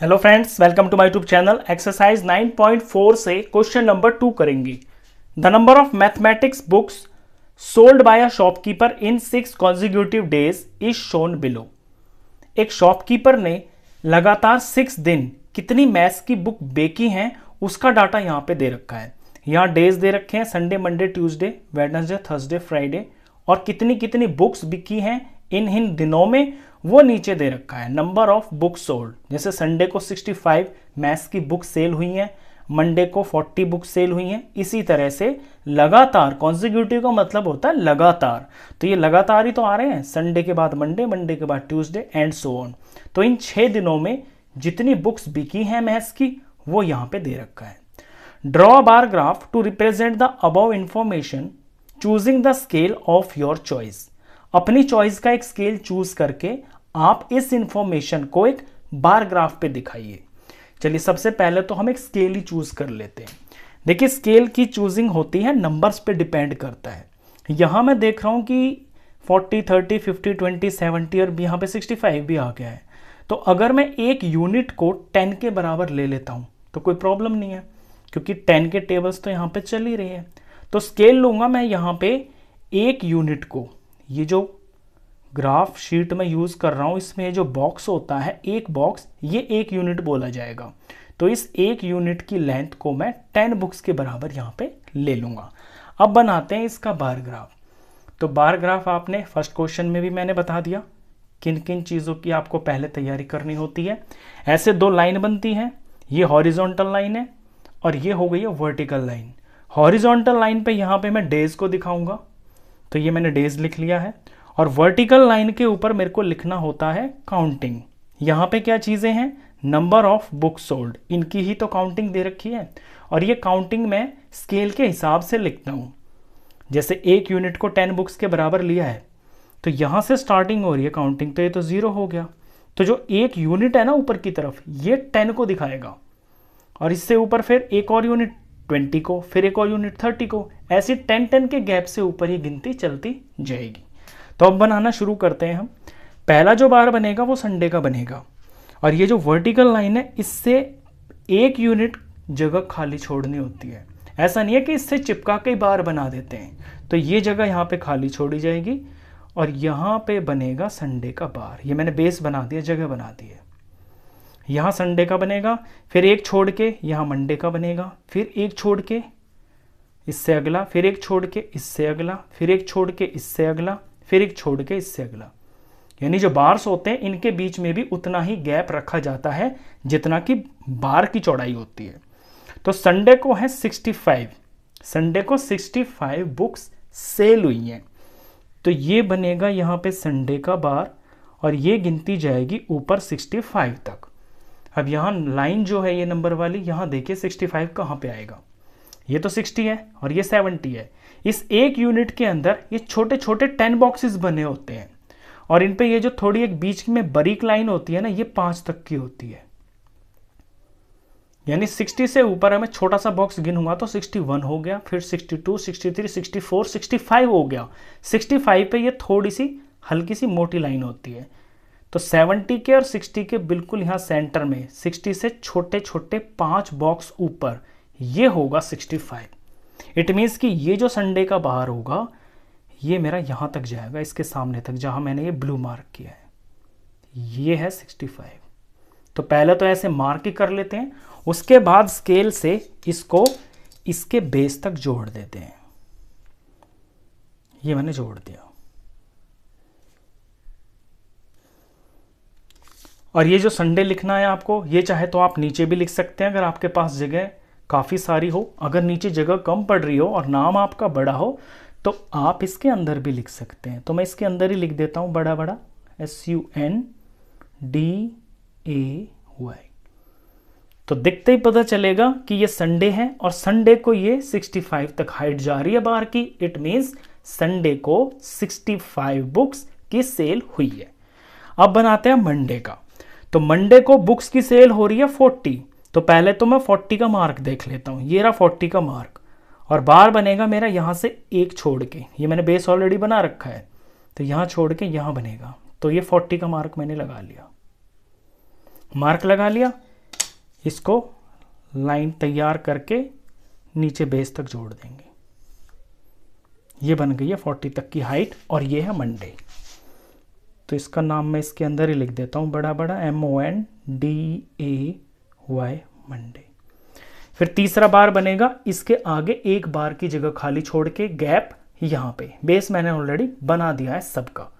hello friends welcome to my YouTube channel exercise 9.4 से question number two करेंगे the number of mathematics books sold by a shopkeeper in six consecutive days is shown below एक shopkeeper ने लगातार six दिन कितनी maths की book Beki हैं उसका डाटा यहाँ पे दे रखा है यहाँ डेज दे रखे हैं Sunday Monday Tuesday Wednesday Thursday Friday और कितनी कितनी बुक्स बिकी हैं इन इन दिनों में वो नीचे दे रखा है नंबर ऑफ बुक सोल्ड जैसे संडे को 65 मैथ्स की बुक सेल हुई हैं मंडे को 40 बुक सेल हुई हैं इसी तरह से लगातार कॉन्जिक्यूटिव का मतलब होता है लगातार तो ये लगातार ही तो आ रहे हैं संडे के बाद मंडे मंडे के बाद ट्यूसडे एंड सो ऑन तो इन छः दिनों में जितनी बुक्स बिकी हैं मैथ्स की वो यहाँ पे दे रखा है draw bar graph to represent the above information choosing the scale of your choice अपनी चॉइस का एक स्केल चूज करके आप इस इंफॉर्मेशन को एक बार ग्राफ पे दिखाइए चलिए सबसे पहले तो हम एक स्केल ही चूज कर लेते हैं देखिए स्केल की चूजिंग होती है नंबर्स पे डिपेंड करता है यहां मैं देख रहा हूं कि 40, 30, 50, 20, 70 और यहाँ पे 65 भी आ गया है तो अगर मैं एक यूनिट को 10 के बराबर ले लेता हूँ तो कोई प्रॉब्लम नहीं है क्योंकि 10 के टेबल्स तो यहाँ पे चल ही रही है तो स्केल लूंगा मैं यहाँ पे एक यूनिट को ये जो ग्राफ शीट में यूज़ कर रहा हूं इसमें जो बॉक्स होता है एक बॉक्स ये एक यूनिट बोला जाएगा तो इस एक यूनिट की लेंथ को मैं टेन बुक्स के बराबर यहाँ पे ले लूंगा अब बनाते हैं इसका बार ग्राफ तो बार ग्राफ आपने फर्स्ट क्वेश्चन में भी मैंने बता दिया किन किन चीज़ों की आपको पहले तैयारी करनी होती है ऐसे दो लाइन बनती है ये हॉरिजोंटल लाइन है और ये हो गई है वर्टिकल लाइन हॉरिजोंटल लाइन पे यहाँ पे मैं डेज को दिखाऊंगा तो ये मैंने डेज लिख लिया है और वर्टिकल लाइन के ऊपर मेरे को लिखना होता है काउंटिंग यहाँ पे क्या चीज़ें हैं नंबर ऑफ बुक सोल्ड इनकी ही तो काउंटिंग दे रखी है और ये काउंटिंग मैं स्केल के हिसाब से लिखता हूँ जैसे एक यूनिट को टेन बुक्स के बराबर लिया है तो यहाँ से स्टार्टिंग हो रही है काउंटिंग तो ये तो ज़ीरो हो गया तो जो एक यूनिट है ना ऊपर की तरफ ये टेन को दिखाएगा और इससे ऊपर फिर एक और यूनिट ट्वेंटी को फिर एक और यूनिट थर्टी को ऐसे टेन टेन के गैप से ऊपर ही गिनती चलती जाएगी तो अब बनाना शुरू करते हैं हम पहला जो बार बनेगा वो संडे का बनेगा और ये जो वर्टिकल लाइन है इससे एक यूनिट जगह खाली छोड़नी होती है ऐसा नहीं है कि इससे चिपका के बार बना देते हैं तो ये जगह यहाँ पे खाली छोड़ी जाएगी और यहाँ पे बनेगा संडे का बार ये मैंने बेस बना दिया जगह बना दी है यहाँ संडे का बनेगा फिर एक छोड़ के यहाँ मंडे का बनेगा फिर एक छोड़ के इससे अगला फिर एक छोड़ के इससे अगला फिर एक छोड़ के इससे अगला फिर एक छोड़ के इससे अगला यानी जो बार्स होते हैं इनके बीच में भी उतना ही गैप रखा जाता है जितना कि बार की चौड़ाई होती है तो संडे को है 65 संडे को 65 बुक्स सेल हुई हैं तो ये बनेगा यहाँ पे संडे का बार और ये गिनती जाएगी ऊपर 65 तक अब यहाँ लाइन जो है ये नंबर वाली यहाँ देखिए 65 फाइव कहाँ पर आएगा ये तो 60 है और ये 70 है इस एक यूनिट के अंदर ये छोटे छोटे 10 बॉक्सेस बने होते हैं और इन पे ये जो थोड़ी एक बीच में बरीक लाइन होती है ना ये पाँच तक की होती है यानी 60 से ऊपर हमें छोटा सा बॉक्स गिन हुआ तो 61 हो गया फिर 62, 63, 64, 65 हो गया 65 पे ये थोड़ी सी हल्की सी मोटी लाइन होती है तो 70 के और 60 के बिल्कुल यहाँ सेंटर में 60 से छोटे छोटे पांच बॉक्स ऊपर ये होगा 65 इट मीन्स कि ये जो संडे का बाहर होगा ये मेरा यहाँ तक जाएगा इसके सामने तक जहाँ मैंने ये ब्लू मार्क किया है ये है 65 तो पहले तो ऐसे मार्क ही कर लेते हैं उसके बाद स्केल से इसको इसके बेस तक जोड़ देते हैं ये मैंने जोड़ दिया और ये जो संडे लिखना है आपको ये चाहे तो आप नीचे भी लिख सकते हैं अगर आपके पास जगह काफ़ी सारी हो अगर नीचे जगह कम पड़ रही हो और नाम आपका बड़ा हो तो आप इसके अंदर भी लिख सकते हैं तो मैं इसके अंदर ही लिख देता हूँ बड़ा बड़ा S U N D A Y तो दिखते ही पता चलेगा कि ये संडे है और संडे को ये 65 तक हाइट जा रही है बार की इट मीन्स संडे को 65 बुक्स की सेल हुई है अब बनाते हैं मंडे का तो मंडे को बुक्स की सेल हो रही है फोर्टी तो पहले तो मैं फोर्टी का मार्क देख लेता हूँ ये रहा फोर्टी का मार्क और बार बनेगा मेरा यहाँ से एक छोड़ के ये मैंने बेस ऑलरेडी बना रखा है तो यहाँ छोड़ के यहाँ बनेगा तो ये फोर्टी का मार्क मैंने लगा लिया मार्क लगा लिया इसको लाइन तैयार करके नीचे बेस तक जोड़ देंगे ये बन गई है फोर्टी तक की हाइट और ये है मंडे तो इसका नाम मैं इसके अंदर ही लिख देता हूँ बड़ा बड़ा M O N D A Y Monday फिर तीसरा बार बनेगा इसके आगे एक बार की जगह खाली छोड़ के गैप यहाँ पे बेस मैंने ऑलरेडी बना दिया है सबका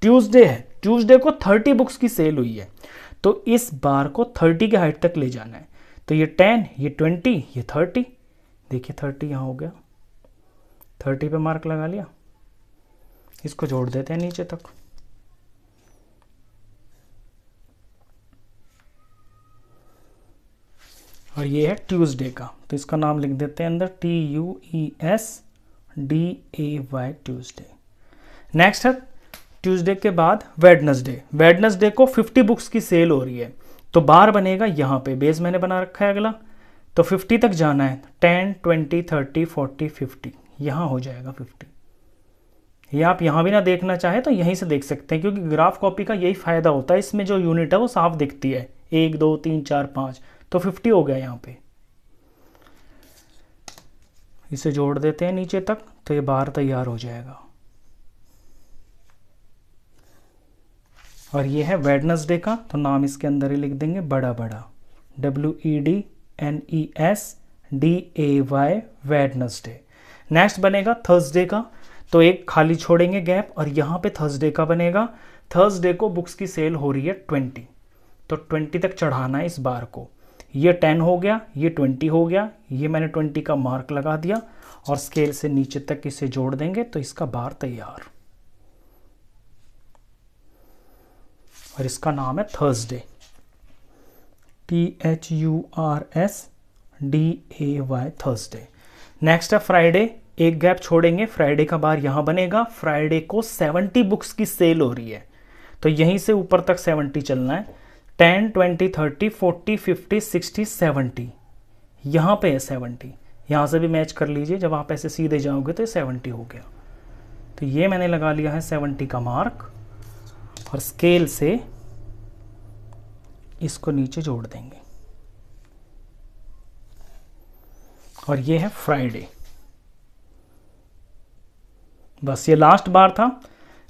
ट्यूसडे है ट्यूसडे को थर्टी बुक्स की सेल हुई है तो इस बार को थर्टी के हाइट तक ले जाना है तो ये टेन ये ट्वेंटी ये थर्टी देखिए थर्टी यहाँ हो गया थर्टी पे मार्क लगा लिया इसको जोड़ देते हैं नीचे तक और ये है ट्यूसडे का तो इसका नाम लिख देते हैं अंदर T U E S D A Y Tuesday next है ट्यूसडे के बाद वेडनसडे वेडनसडे को 50 बुक्स की सेल हो रही है तो बार बनेगा यहाँ पे बेस मैंने बना रखा है अगला तो 50 तक जाना है 10, 20, 30, 40, 50 यहाँ हो जाएगा 50 ये आप यहाँ भी ना देखना चाहे तो यहीं से देख सकते हैं क्योंकि ग्राफ कॉपी का यही फ़ायदा होता है इसमें जो यूनिट है वो साफ दिखती है एक दो तीन चार पाँच तो 50 हो गया यहाँ पे इसे जोड़ देते हैं नीचे तक तो ये बाहर तैयार हो जाएगा और ये है वेडनसडे का तो नाम इसके अंदर ही लिख देंगे बड़ा बड़ा W E D N E S D A Y Wednesday next बनेगा थर्सडे का तो एक खाली छोड़ेंगे गैप और यहाँ पे थर्सडे का बनेगा थर्सडे को बुक्स की सेल हो रही है ट्वेंटी तो ट्वेंटी तक चढ़ाना है इस बार को ये टेन हो गया ये ट्वेंटी हो गया ये मैंने ट्वेंटी का मार्क लगा दिया और स्केल से नीचे तक इसे जोड़ देंगे तो इसका बार तैयार और इसका नाम है Thursday T H U R S D A Y Thursday next है फ्राइडे एक गैप छोड़ेंगे फ्राइडे का बार यहां बनेगा फ्राइडे को 70 बुक्स की सेल हो रही है तो यहीं से ऊपर तक 70 चलना है ten twenty thirty forty fifty sixty seventy यहाँ पे है सेवेंटी यहाँ से भी मैच कर लीजिए जब आप ऐसे सीधे जाओगे तो ये सेवेंटी हो गया तो ये मैंने लगा लिया है सेवेंटी का मार्क और स्केल से इसको नीचे जोड़ देंगे और ये है फ्राइडे बस ये लास्ट बार था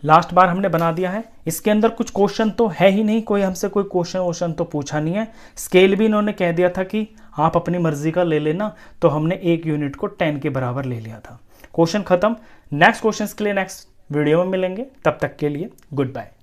लास्ट बार हमने बना दिया है इसके अंदर कुछ क्वेश्चन तो है ही नहीं कोई हमसे कोई क्वेश्चन वोश्चन तो पूछा नहीं है स्केल भी इन्होंने कह दिया था कि आप अपनी मर्जी का ले लेना तो हमने एक यूनिट को टेन के बराबर ले लिया था क्वेश्चन खत्म नेक्स्ट क्वेश्चन के लिए नेक्स्ट वीडियो में मिलेंगे तब तक के लिए गुड बाय